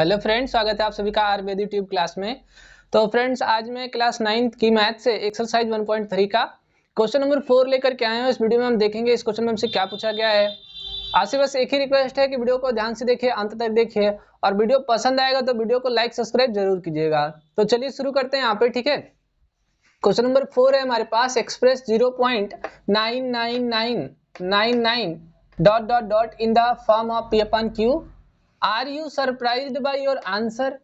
hello friends स्वागत है आप सभी का आयुर्वेदिक ट्यूब क्लास में तो फ्रेंड्स आज मैं क्लास नाइन्थ की मैथ से एक्सरसाइज 1.3 का क्वेश्चन नंबर फोर लेकर के आए हैं इस वीडियो में हम देखेंगे इस क्वेश्चन में हमसे क्या पूछा गया है आपसे बस एक ही रिक्वेस्ट है कि वीडियो को ध्यान से देखिए अंत तक देखिए और वीडियो पसंद आएगा तो वीडियो को लाइक सब्सक्राइब जरूर कीजिएगा तो चलिए शुरू करते हैं यहाँ पे ठीक है क्वेश्चन नंबर फोर है हमारे पास express zero point nine nine nine nine nine dot dot dot in the form of p upon q are you surprise by your answer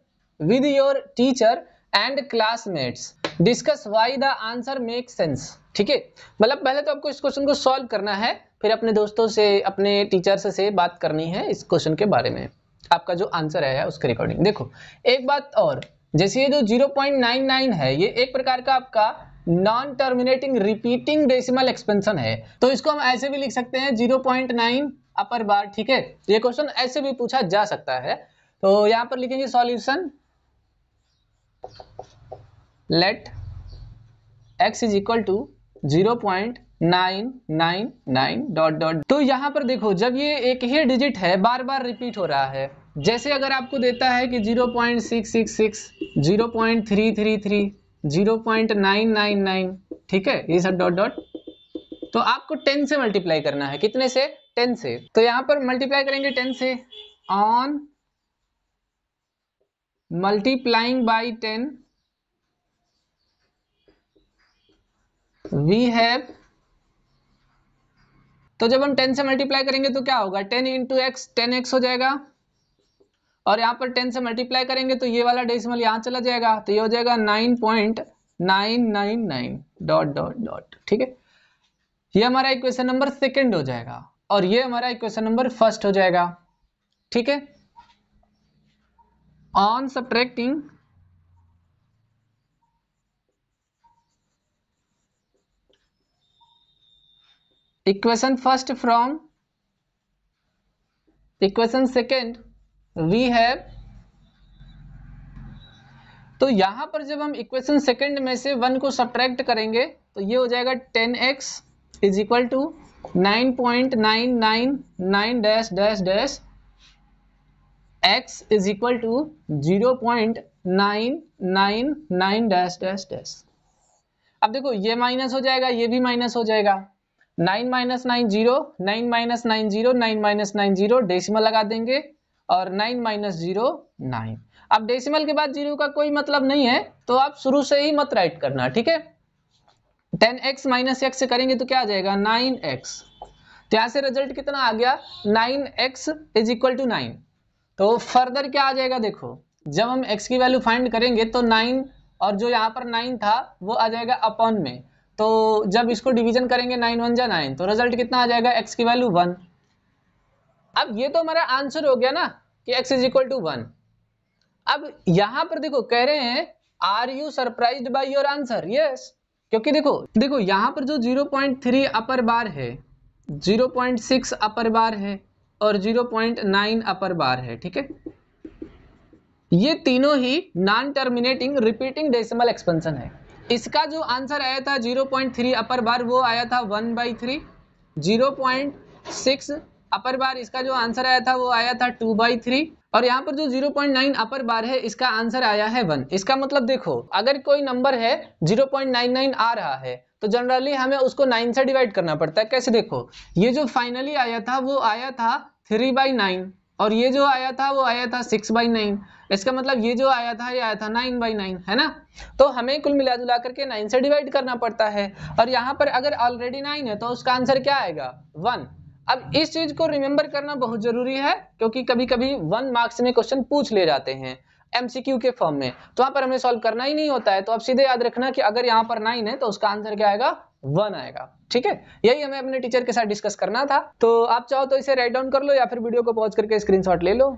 with your teacher and classmates discuss why the answer make sense ठीक है मतलब पहले तो आपको इस question को solve करना है फिर अपने दोस्तों से अपने टीचर से, बात करनी है इस क्वेश्चन के बारे में आपका जो आंसर है उसके रिकॉर्डिंग देखो एक बात और जैसे ये जो 0.99 है ये एक प्रकार का आपका non terminating repeating decimal expansion है तो इसको हम ऐसे भी लिख सकते हैं 0.9 अपर बार ठीक है तो ये क्वेश्चन ऐसे भी पूछा जा सकता है तो यहां पर लिखेंगे solution let x is equal to zero point nine nine nine dot dot तो यहां पर देखो जब ये एक ही डिजिट है बार बार रिपीट हो रहा है जैसे अगर आपको देता है कि zero point six six six zero point three three three zero point nine nine nine ठीक है ये सब डॉट डॉट तो आपको टेन से मल्टीप्लाई करना है कितने से टेन से तो यहां पर मल्टीप्लाई करेंगे टेन से on multiplying by ten we have तो जब हम 10 से मल्टीप्लाई करेंगे तो क्या होगा 10 इंटू एक्स टेन एक्स हो जाएगा और यहां पर 10 से मल्टीप्लाई करेंगे तो ये वाला डेसिमल यहां चला जाएगा तो ये हो जाएगा 9.999 डॉट डॉट डॉट ठीक है ये हमारा इक्वेशन नंबर सेकेंड हो जाएगा और ये हमारा इक्वेशन नंबर फर्स्ट हो जाएगा ठीक है on subtracting equation first from equation second we have तो यहां पर जब हम इक्वेशन सेकंड में से वन को सब्ट्रैक्ट करेंगे तो ये हो जाएगा ten x is equal to nine point nine nine nine dash dash dash x is equal to zero point nine nine nine dash dash dash अब देखो ये माइनस हो जाएगा ये भी माइनस हो जाएगा nine minus nine zero nine minus nine zero nine minus nine zero decimal लगा देंगे और नाइन माइनस जीरो नाइन अब डेसिमल के बाद जीरो का कोई मतलब नहीं है तो आप शुरू से ही मत राइट करना ठीक है टेन एक्स माइनस एक्स से करेंगे तो क्या आ जाएगा नाइन एक्स तो यहां से रिजल्ट कितना आ गया nine x is equal to nine तो फर्दर क्या आ जाएगा देखो जब हम x की वैल्यू फाइंड करेंगे तो नाइन और जो यहाँ पर नाइन था वो आ जाएगा अपॉन में तो जब इसको डिवीजन करेंगे नाइन वन जा नाइन तो रिजल्ट कितना आ जाएगा x की वैल्यू वन अब ये तो हमारा आंसर हो गया ना कि x is equal to one अब यहां पर देखो कह रहे हैं are you surprise by your answer yes क्योंकि देखो देखो यहाँ पर जो 0.3 अपर बार है 0.6 अपर बार है और 0.9 अपर बार है ठीक है ये तीनों ही non terminating repeating decimal expansion है इसका जो आंसर आया था 0.3 अपर बार वो आया था 1 by three zero point six upper bar इसका जो आंसर आया था वो आया था टू बाई थ्री और यहाँ पर जो 0.9 अपर बार है इसका आंसर आया है वन इसका मतलब देखो अगर कोई नंबर है 0.99 आ रहा है तो जनरली हमें उसको नाइन से डिवाइड करना पड़ता है कैसे देखो ये जो फाइनली आया था वो आया था थ्री बाई नाइन और ये जो आया था वो आया था सिक्स बाई नाइन इसका मतलब ये जो आया था ये आया था नाइन बाई नाइन है ना तो हमें कुल मिला जुला करके नाइन से डिवाइड करना पड़ता है और यहाँ पर अगर ऑलरेडी नाइन है तो उसका आंसर क्या आएगा वन अब इस चीज को रिमेंबर करना बहुत जरूरी है क्योंकि कभी कभी वन मार्क्स में क्वेश्चन पूछ ले जाते हैं एमसीक्यू के फॉर्म में तो वहां पर हमें सॉल्व करना ही नहीं होता है तो आप सीधे याद रखना कि अगर यहाँ पर नाइन है तो उसका आंसर क्या आएगा वन आएगा ठीक है यही हमें अपने टीचर के साथ डिस्कस करना था तो आप चाहो तो इसे राइट डाउन कर लो या फिर वीडियो को पॉज करके स्क्रीनशॉट ले लो